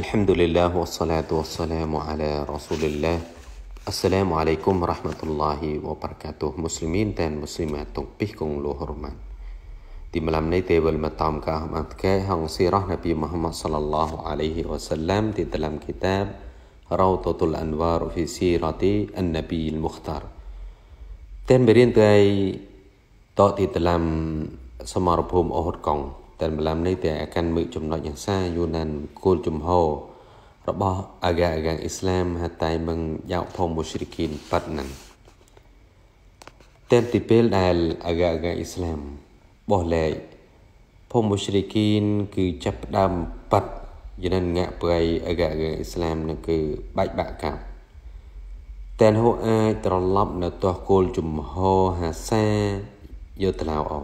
الحمد لله والصلاة والسلام على رسول الله السلام عليكم ورحمة الله وبركاته មុស្លីមីនតែនមុស្លីម៉ាតុងពីកងលោហរម៉ានទីម្លំនៃទេវលមតំកាអមតកែហងស៊ីរ៉ះនប៊ីមូហាម៉ាត់សល្លឡោះអាឡៃហ៊ីវ៉ាសឡាំទីតឡាំគីតាបរោតតុលអនវ៉ារហ្វីស៊ីរ៉ាទីអននប៊ីលមុខតារតែនបរៀនតែតទីតឡាំសមរភូមិអូហតកងតែម្លាមនេះតែកាន់មើលចំណុចយ៉ាងសាយូណានគោលជំហររបស់អាហ្គាអាហ្គាអ៊ីស្លាមហតៃមឹងយកផមមូស្រីគីនប៉ាត់នឹងតែមទីពេលដែលអាហ្គាអាហ្គាអ៊ីស្លាមបោះលែងភូមិមូស្រីគីនគឺចាប់ផ្ដើមប៉ាត់យនិនងាក់ប្រៃអាហ្គាអាហ្គាអ៊ីស្លាមនឹងគឺបាច់បាក់កម្មតែនហូអាចត្រឡប់នៅទាស់គោលជំហរហាសាយកទៅឡៅអោ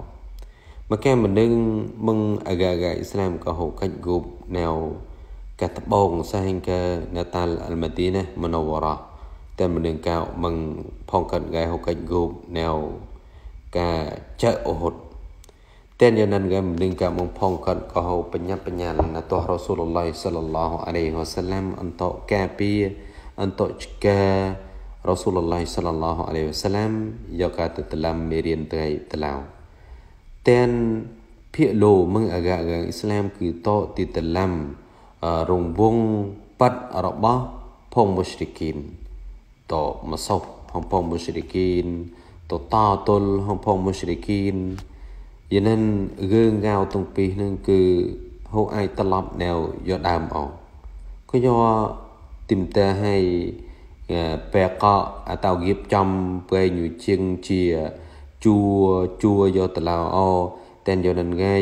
Maka meneng mengagak-agak Islam ke hukat gub neo katabong sehingga Natal Al-Madinah Munawwarah តែមិននឹងកៅមឹងផងកើតកែហុកកិច្ចគោបណែវកាចើអូហុតតែនយ៉ាងណាគេមិននឹងកៅមឹងផងកើតកោហោបញ្ញាបញ្ញាណាទោះរ៉ូស៊ូលឡៃសាឡឡោះអាឡៃហ៊ូសាឡាំអន្តកាពីអន្តជការ៉ូស៊ូលឡៃសាឡឡោះអាឡៃហ៊ូសាឡាំយកការទៅតឡាំមេរៀនត្រៃតឡោទាំងភាកលោមឹងអាកាកាអ៊ីស្លាមគឺតទីតឡាំរងវងប៉ាត់របស់ផងមុស្រីគីនតមកសោះផងផងមុស្រីគីនតតាតុលផងផងមុស្រីគីនយានិនរឿងកៅទាំងពីរនឹងគឺហូអាចត្រឡប់នៅយកដើមអងក៏យកទីមតាឲ្យបែកអតោគៀបចំពេលយុជាងជាជួជួយកតឡោអតែនយកនឹងងៃ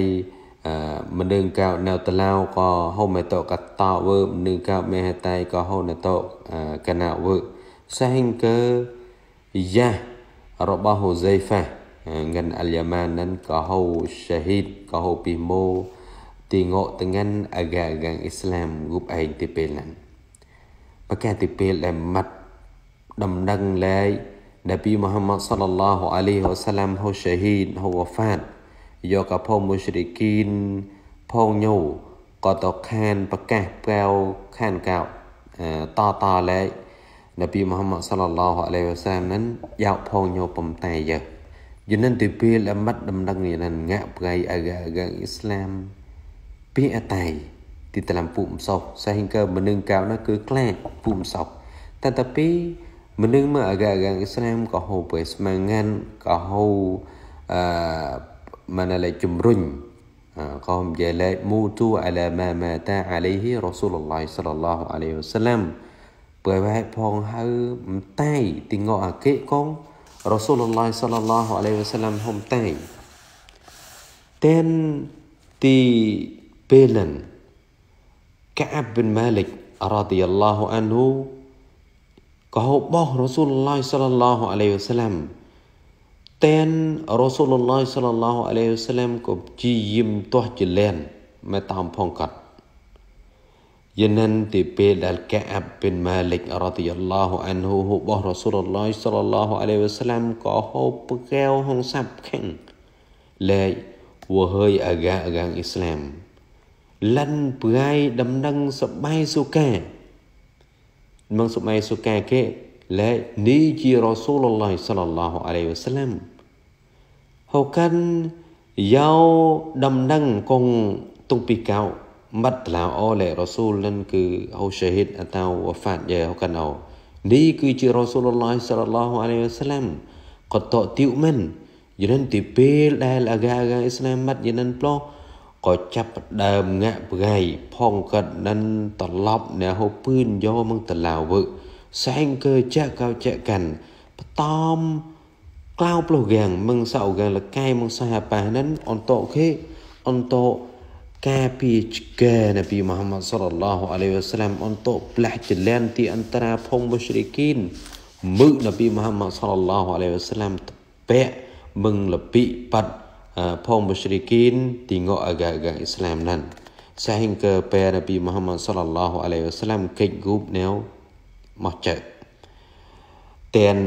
មនឹងកៅនៅតឡៅក៏ហូមេតកតោវើមនឹងកៅមេហតៃក៏ហូនតកណាវើសេហិងកើយ៉ារបស់ហូសេហ្វាងិនអលយ៉ាម៉ាននឹងក៏ហូសាហ៊ីតក៏ហូពីម៉ូទីងកទាំងអាកាកាងអ៊ីស្លាមគប់ឯងទីពេលហ្នឹងប្រកាសទីពេលដែលម៉ាត់ដំណឹងលែង Nabi Muhammad sallallahu alaihi wasallam hau syahid hau wafat យកកភមមុស្រិគីនផងញូក៏តខានប្រកាសប្រែវខានកោតតលែកនប៊ីមូហាម៉ាត់សល្លឡោះអាឡៃវ៉ាសាមនឹងយកផងញូពំតែយើយនិនទីពេលអមត់ដំណឹងនេះនឹងងាក់ប្រៃអកាកអ៊ីស្លាមពីអតៃទីតាមពុំសោះសេះហិងកើមនឹងកៅនោះគឺខ្លាពុំសោះតែតពី meneng mah agak-agak Islam ក៏ហូបពេលស្មាងានក៏ហូអឺមិនឡែជំរុញក៏និយាយឡែកមូទូអាឡាម៉ាម៉ាតាអាឡៃហ៊ីរ៉ូស៊ូលឡោះសល្លឡោះអាឡៃវ៉ាសាឡាំពេលហេតុផងហៅមិនតែទីងអកេកងរ៉ូស៊ូលឡោះសល្លឡោះអាឡៃវ៉ាសាឡាំហុំតែតែនទីពេលនកាអាប់ប៊ិនម៉ាលិករ៉ាឌីយ៉ាឡោះអានហ៊ូកហូបរបស់រ៉ូស៊ូលឡោះសាឡឡោះអាឡៃហ៊ីវសាឡាំតែនរ៉ូស៊ូលឡោះសាឡឡោះអាឡៃហ៊ីវសាឡាំក៏ជាយាមទាស់ជាលែនមកតាមផងកាត់យានិនទីពេលដែលកាអាប់បិនម៉ាលិករ៉ាឌីយ៉ាឡោះអានហ៊ូរបស់រ៉ូស៊ូលឡោះសាឡឡោះអាឡៃហ៊ីវសាឡាំក៏ហូបប្រកែវហងសាប់ខេងលែកវហើយអាកាអាកាងអ៊ីស្លាមលាន់ប្រៃដំណឹងសបាយសុកាมังสุไมาสุกแกเกและนี่จีรอสูลลอฮิสลลลอฮุอะลัยวะสัลลัมฮอกันยาวดำดังกงตรงปีเก้ามัดลาวอเลรอสูลนั่นคือฮอชะฮิดอัตาวฟาดยาฮอกันเอา นี่คือ จีรอสูลลอฮิสลลลอฮุอะลัยวะสัลลัมกอตอติอ์มันยืนนั้นติเปลแลอะกะอะกะอิสลามมัดยืนนั้นปลอក៏ចាប់ដើមងាក់ប្រៃផងកាត់និនត្រឡប់អ្នកហូបពឿនយកមកតឡាវឹកសែងកើចាក់កោចាក់កាន់បតំក្លៅប្លុះហ្គាំងមឹងសៅហ្គាំងលកែមងសាប៉ះនិន អន្តោគេអន្តោការពីឆ្កែនប៊ីមូហាម៉ាត់សលឡោះអាឡៃវ៉ាសាឡាម អន្តោផ្លាស់ចលែនទីអន្តរាផងមុស្រីគីនមឹកនប៊ីមូហាម៉ាត់សលឡោះអាឡៃវ៉ាសាឡាមតបែកមឹងលពីប៉ាត់ kaum musyrikin tengok agak-agak Islam nan sehingga pada Nabi Muhammad sallallahu alaihi wasallam kek gup neo macet ten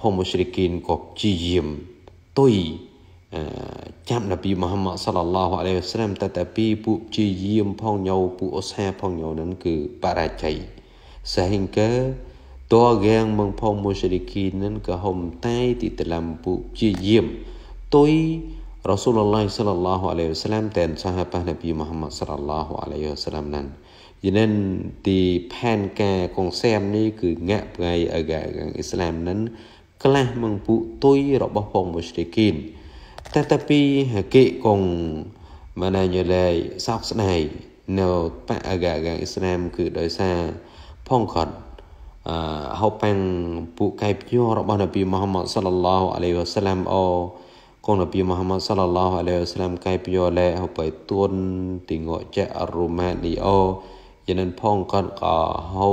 ភូមិ musyrikin ក៏ព្យាយាមទុយចាំនប៊ីមូហាម៉ាត់សល្លឡោះអាឡៃវ៉ាសឡាមតតែពីពួកព្យាយាមផងញោពួកអូសាផងញោនឹងគឺបរាជ័យ sehingga តរកាងមងផងមូស្រីគីនឹងក៏ហុំតែទីតឡំពួកព្យាយាមទុយ Rasulullah sallallahu alaihi wasallam dan sahabat Nabi Muhammad sallallahu alaihi wasallam นั้นฉะนั้นទីផែនការកងសែមនេះគឺងាក់ងាយអកាងអ៊ីស្លាមนั้นក្លះមកពួកទុយរបស់ពងមូស្រីគីនតែតាពីហកេកងម៉ាណាញលែសោកស្ដាយនៅបអកាងអ៊ីស្លាម គឺដោយសារផងគាត់អឺហៅប៉ាំងពួកកែភ្ញោរបស់នប៊ីមូហាម៉ាត់សល្លឡោះអាឡៃវ៉ាសាឡាមអូ con Nabi Muhammad sallallahu alaihi wasallam កែពីយលែហបៃទួនទីងកចៈរ៉ូម៉ាឌីអូយានិនផងកាត់កោហៅ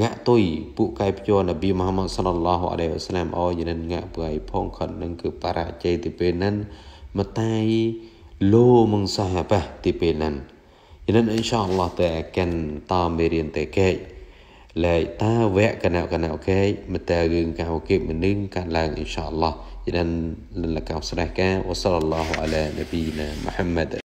ងាក់ទុយពួកកែពីយនប៊ីមហាម៉ាត់សលឡោះអដេអស្លាមអូយានិនងាក់ពួកឯផងខាត់នឹងគឺបរាជ័យទីពេលនឹងមតៃលោមងសហបះទីពេលនឹងយានិនអ៊ីនសាអល់ឡោះតែកាន់តាមមេរៀនតែកែលែកតាវៈកណកណអូខេមកតែរឿងកោគិមនឹងកាត់ឡើងអ៊ីនសាអល់ឡោះយ៉ាងលលកោស្រេះកាវ៉ាសលឡោះអាឡានប៊ីណាមូហាម៉ាត់